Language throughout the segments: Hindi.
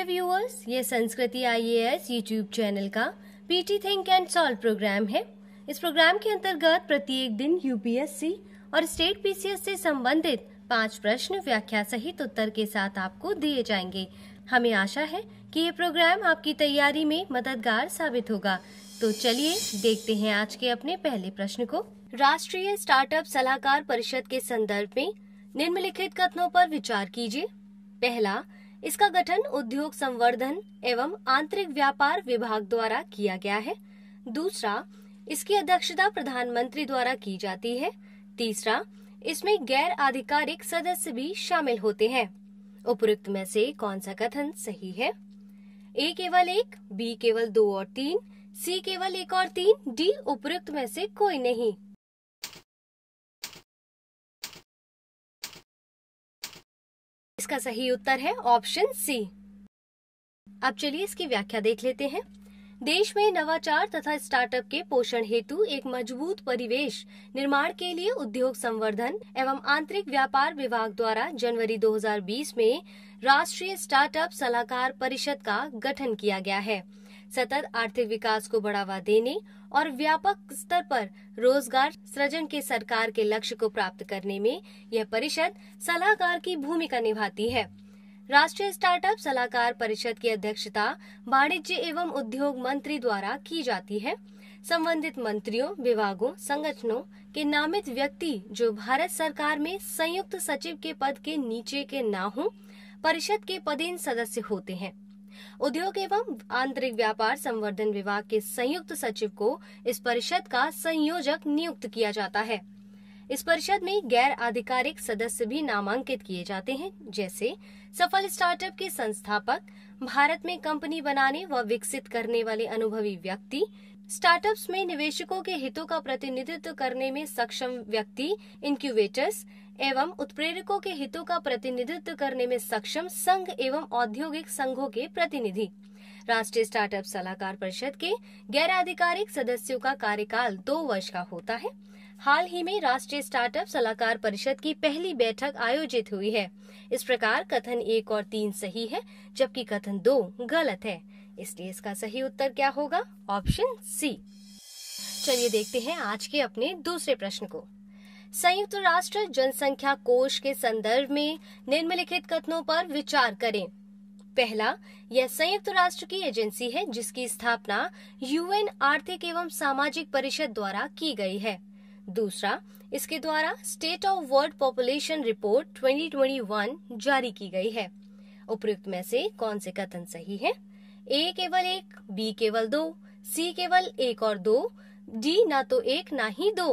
डियर व्यूअर्स ये संस्कृति आईएएस यूट्यूब चैनल का PT think and solve program है इस प्रोग्राम के अंतर्गत प्रत्येक दिन यूपीएससी और स्टेट पीसीएस से संबंधित पांच प्रश्न व्याख्या सहित उत्तर के साथ आपको दिए जाएंगे हमें आशा है कि ये प्रोग्राम आपकी तैयारी में मददगार साबित होगा तो चलिए देखते हैं आज के अपने पहले प्रश्न को राष्ट्रीय स्टार्टअप सलाहकार परिषद के संदर्भ में निम्नलिखित कथनों पर विचार कीजिए पहला इसका गठन उद्योग संवर्धन एवं आंतरिक व्यापार विभाग द्वारा किया गया है दूसरा इसकी अध्यक्षता प्रधानमंत्री द्वारा की जाती है तीसरा इसमें गैर आधिकारिक सदस्य भी शामिल होते हैं उपरुक्त में से कौन सा कथन सही है ए केवल एक बी केवल दो और तीन सी केवल एक और तीन डी उपरुक्त में से कोई नहीं इसका सही उत्तर है ऑप्शन सी अब चलिए इसकी व्याख्या देख लेते हैं देश में नवाचार तथा स्टार्टअप के पोषण हेतु एक मजबूत परिवेश निर्माण के लिए उद्योग संवर्धन एवं आंतरिक व्यापार विभाग द्वारा जनवरी 2020 में राष्ट्रीय स्टार्टअप सलाहकार परिषद का गठन किया गया है सतत आर्थिक विकास को बढ़ावा देने और व्यापक स्तर पर रोजगार सृजन के सरकार के लक्ष्य को प्राप्त करने में यह परिषद सलाहकार की भूमिका निभाती है राष्ट्रीय स्टार्टअप सलाहकार परिषद की अध्यक्षता वाणिज्य एवं उद्योग मंत्री द्वारा की जाती है संबंधित मंत्रियों विभागों संगठनों के नामित व्यक्ति जो भारत सरकार में संयुक्त सचिव के पद के नीचे के न हो परिषद के पदेन सदस्य होते हैं उद्योग एवं आंतरिक व्यापार संवर्धन विभाग के संयुक्त सचिव को इस परिषद का संयोजक नियुक्त किया जाता है इस परिषद में गैर आधिकारिक सदस्य भी नामांकित किए जाते हैं जैसे सफल स्टार्टअप के संस्थापक भारत में कंपनी बनाने व विकसित करने वाले अनुभवी व्यक्ति स्टार्टअप्स में निवेशकों के हितों का प्रतिनिधित्व करने में सक्षम व्यक्ति इंक्यूबेटर्स एवं उत्प्रेरकों के हितों का प्रतिनिधित्व करने में सक्षम संघ एवं औद्योगिक संघों के प्रतिनिधि राष्ट्रीय स्टार्टअप सलाहकार परिषद के गैर आधिकारिक सदस्यों का कार्यकाल दो वर्ष का होता है हाल ही में राष्ट्रीय स्टार्टअप सलाहकार परिषद की पहली बैठक आयोजित हुई है इस प्रकार कथन एक और तीन सही है जबकि कथन दो गलत है इसलिए इसका सही उत्तर क्या होगा ऑप्शन सी चलिए देखते हैं आज के अपने दूसरे प्रश्न को संयुक्त राष्ट्र जनसंख्या कोष के संदर्भ में निम्नलिखित कथनों पर विचार करें पहला यह संयुक्त राष्ट्र की एजेंसी है जिसकी स्थापना यूएन आर्थिक एवं सामाजिक परिषद द्वारा की गई है दूसरा इसके द्वारा state of world population report 2021 जारी की गई है उपयुक्त में से कौन से कथन सही है ए केवल एक बी केवल दो सी केवल एक और दो डी ना तो एक ना ही दो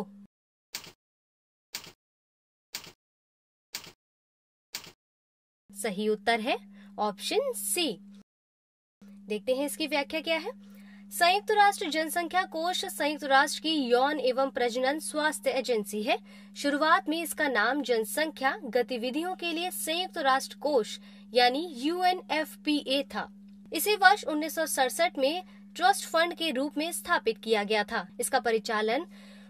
सही उत्तर है ऑप्शन सी देखते हैं इसकी व्याख्या क्या है संयुक्त राष्ट्र जनसंख्या कोष संयुक्त राष्ट्र की यौन एवं प्रजनन स्वास्थ्य एजेंसी है शुरुआत में इसका नाम जनसंख्या गतिविधियों के लिए संयुक्त राष्ट्र कोष यानी यूएनएफपीए था इसे वर्ष उन्नीस में ट्रस्ट फंड के रूप में स्थापित किया गया था इसका परिचालन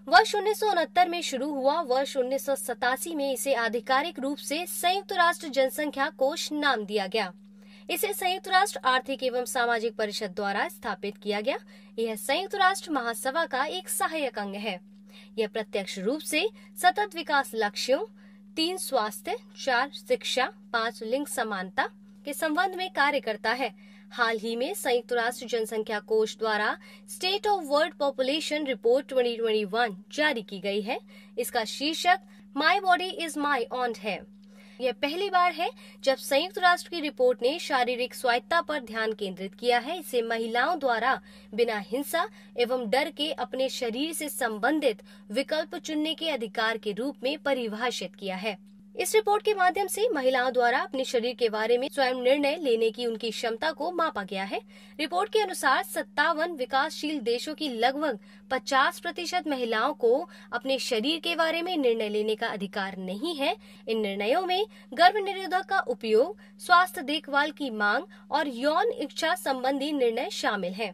वर्ष उन्नीस में शुरू हुआ वर्ष उन्नीस में इसे आधिकारिक रूप से संयुक्त राष्ट्र जनसंख्या कोष नाम दिया गया इसे संयुक्त राष्ट्र आर्थिक एवं सामाजिक परिषद द्वारा स्थापित किया गया यह संयुक्त राष्ट्र महासभा का एक सहायक अंग है यह प्रत्यक्ष रूप से सतत विकास लक्ष्यों तीन स्वास्थ्य चार शिक्षा पाँच लिंग समानता के संबंध में कार्य करता है हाल ही में संयुक्त राष्ट्र जनसंख्या कोष द्वारा state of world population report 2021 जारी की गई है इसका शीर्षक माई बॉडी इज माई ऑन्ट है यह पहली बार है जब संयुक्त राष्ट्र की रिपोर्ट ने शारीरिक स्वायत्ता पर ध्यान केंद्रित किया है इसे महिलाओं द्वारा बिना हिंसा एवं डर के अपने शरीर से संबंधित विकल्प चुनने के अधिकार के रूप में परिभाषित किया है इस रिपोर्ट के माध्यम से महिलाओं द्वारा अपने शरीर के बारे में स्वयं निर्णय लेने की उनकी क्षमता को मापा गया है रिपोर्ट के अनुसार सत्तावन विकासशील देशों की लगभग 50 प्रतिशत महिलाओं को अपने शरीर के बारे में निर्णय लेने का अधिकार नहीं है इन निर्णयों में गर्भ निरोधक का उपयोग स्वास्थ्य देखभाल की मांग और यौन इच्छा संबंधी निर्णय शामिल है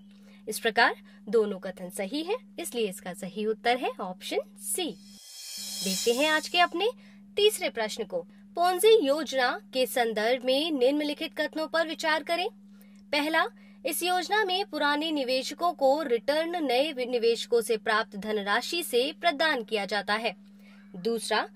इस प्रकार दोनों कथन सही है इसलिए इसका सही उत्तर है ऑप्शन सी देखते हैं आज के अपने तीसरे प्रश्न को पोन्जी योजना के संदर्भ में निम्नलिखित कथनों पर विचार करें पहला इस योजना में पुराने निवेशकों को रिटर्न नए निवेशकों से प्राप्त धनराशि से प्रदान किया जाता है दूसरा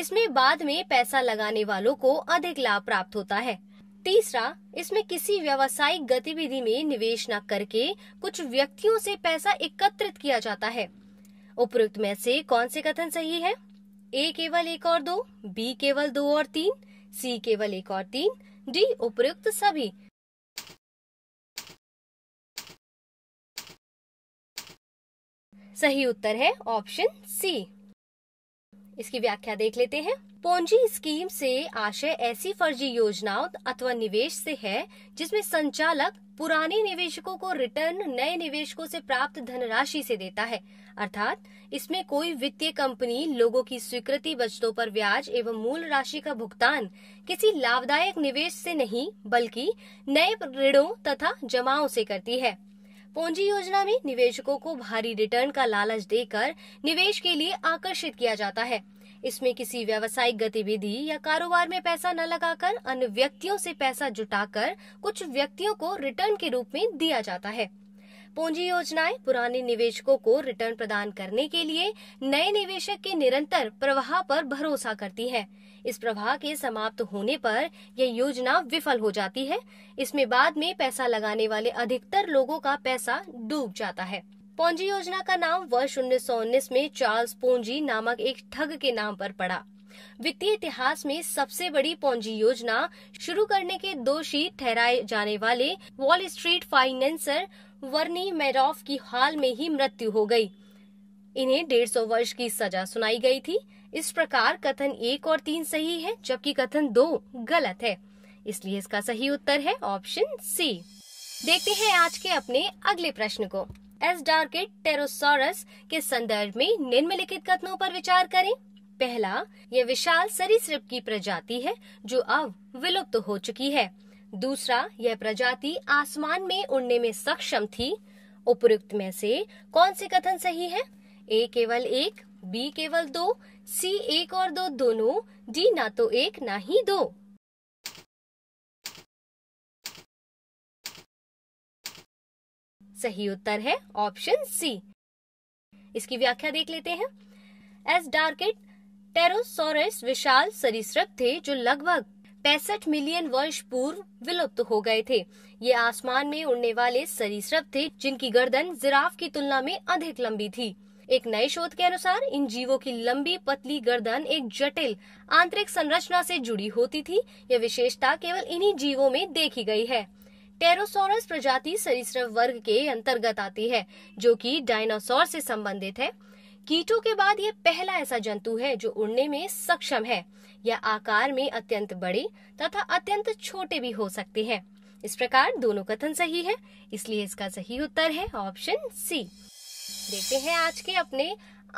इसमें बाद में पैसा लगाने वालों को अधिक लाभ प्राप्त होता है तीसरा इसमें किसी व्यावसायिक गतिविधि में निवेश न करके कुछ व्यक्तियों से पैसा एकत्रित किया जाता है उपरोक्त में से कौन से कथन सही है ए केवल एक और दो बी केवल दो और तीन सी केवल एक और तीन डी उपयुक्त सभी सही उत्तर है ऑप्शन सी इसकी व्याख्या देख लेते हैं पोंजी स्कीम से आशय ऐसी फर्जी योजनाओं अथवा निवेश से है जिसमें संचालक पुराने निवेशकों को रिटर्न नए निवेशकों से प्राप्त धनराशि से देता है अर्थात इसमें कोई वित्तीय कंपनी लोगों की स्वीकृति बचतों पर ब्याज एवं मूल राशि का भुगतान किसी लाभदायक निवेश से नहीं बल्कि नए ऋणों तथा जमाओं से करती है पूंजी योजना में निवेशकों को भारी रिटर्न का लालच देकर निवेश के लिए आकर्षित किया जाता है इसमें किसी व्यवसायिक गतिविधि या कारोबार में पैसा न लगाकर अन्य व्यक्तियों से पैसा जुटाकर कुछ व्यक्तियों को रिटर्न के रूप में दिया जाता है पूंजी योजनाएं पुराने निवेशकों को रिटर्न प्रदान करने के लिए नए निवेशक के निरंतर प्रवाह पर भरोसा करती है इस प्रवाह के समाप्त होने पर यह योजना विफल हो जाती है इसमें बाद में पैसा लगाने वाले अधिकतर लोगों का पैसा डूब जाता है पूंजी योजना का नाम वर्ष उन्नीस में चार्ल्स पूंजी नामक एक ठग के नाम पर पड़ा वित्तीय इतिहास में सबसे बड़ी पूंजी योजना शुरू करने के दोषी ठहराए जाने वाले Wall Street financier Bernie Madoff की हाल में ही मृत्यु हो गई इन्हें डेढ़ सौ वर्ष की सजा सुनाई गई थी इस प्रकार कथन एक और तीन सही है जबकि कथन दो गलत है इसलिए इसका सही उत्तर है ऑप्शन सी देखते हैं आज के अपने अगले प्रश्न को एस डार्केट टेरोसोरस के संदर्भ में निम्नलिखित कथनों पर विचार करें पहला यह विशाल सरीसृप की प्रजाति है जो अब विलुप्त हो चुकी है दूसरा यह प्रजाति आसमान में उड़ने में सक्षम थी उपयुक्त में से कौन से कथन सही है ए केवल एक बी केवल दो सी एक और दो दोनों डी ना तो एक ना ही दो सही उत्तर है ऑप्शन सी इसकी व्याख्या देख लेते हैं एस डार्केट टेरोसोरस विशाल सरीसृप थे जो लगभग पैंसठ मिलियन वर्ष पूर्व विलुप्त हो गए थे ये आसमान में उड़ने वाले सरीसृप थे जिनकी गर्दन जिराफ की तुलना में अधिक लंबी थी एक नए शोध के अनुसार इन जीवों की लंबी पतली गर्दन एक जटिल आंतरिक संरचना से जुड़ी होती थी यह विशेषता केवल इन्हीं जीवों में देखी गई है टेरोसोरस प्रजाति सरीसृप वर्ग के अंतर्गत आती है जो कि डायनासोर से संबंधित है कीटों के बाद यह पहला ऐसा जंतु है जो उड़ने में सक्षम है यह आकार में अत्यंत बड़े तथा अत्यंत छोटे भी हो सकते हैं इस प्रकार दोनों कथन सही है इसलिए इसका सही उत्तर है ऑप्शन सी देखते हैं आज के अपने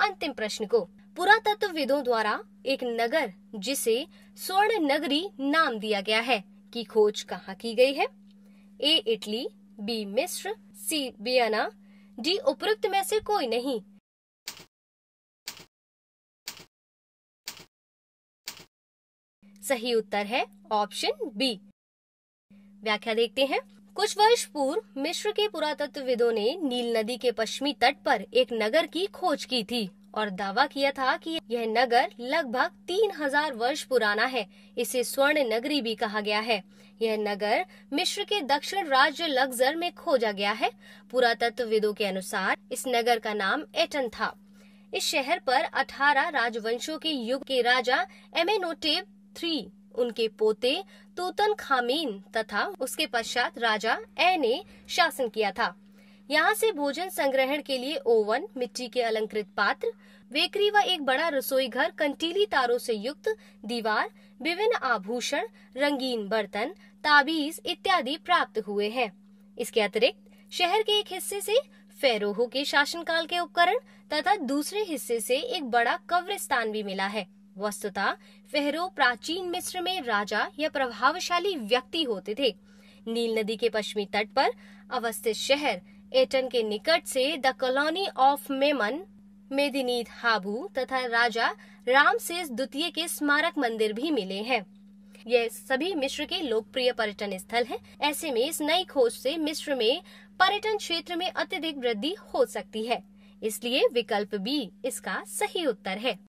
अंतिम प्रश्न को पुरातत्वविदों द्वारा एक नगर जिसे स्वर्ण नगरी नाम दिया गया है की खोज कहाँ की गई है ए इटली बी मिस्र सी बियना डी उपरुक्त में से कोई नहीं सही उत्तर है ऑप्शन बी व्याख्या देखते हैं कुछ वर्ष पूर्व मिश्र के पुरातत्वविदों ने नील नदी के पश्चिमी तट पर एक नगर की खोज की थी और दावा किया था कि यह नगर लगभग 3000 वर्ष पुराना है इसे स्वर्ण नगरी भी कहा गया है यह नगर मिश्र के दक्षिण राज्य लग्जर में खोजा गया है पुरातत्वविदों के अनुसार इस नगर का नाम एटन था इस शहर पर 18 राजवंशों के युग के राजा एमेनोटेप थ्री उनके पोते तूतन खामीन तथा उसके पश्चात राजा ए ने शासन किया था यहाँ से भोजन संग्रहण के लिए ओवन मिट्टी के अलंकृत पात्र बेकरी व एक बड़ा रसोई घर कंटीली तारों से युक्त दीवार विभिन्न आभूषण रंगीन बर्तन ताबीज इत्यादि प्राप्त हुए हैं इसके अतिरिक्त शहर के एक हिस्से से फेरोहो के शासनकाल के उपकरण तथा दूसरे हिस्से से एक बड़ा कब्रिस्तान भी मिला है वस्तुतः फेहरो प्राचीन मिस्र में राजा या प्रभावशाली व्यक्ति होते थे नील नदी के पश्चिमी तट पर अवस्थित शहर एटन के निकट से द कॉलोनी ऑफ मेमन मेदिनी हाबू तथा राजा राम द्वितीय के स्मारक मंदिर भी मिले हैं यह सभी मिस्र के लोकप्रिय पर्यटन स्थल हैं। ऐसे में इस नई खोज से मिस्र में पर्यटन क्षेत्र में अत्यधिक वृद्धि हो सकती है इसलिए विकल्प बी इसका सही उत्तर है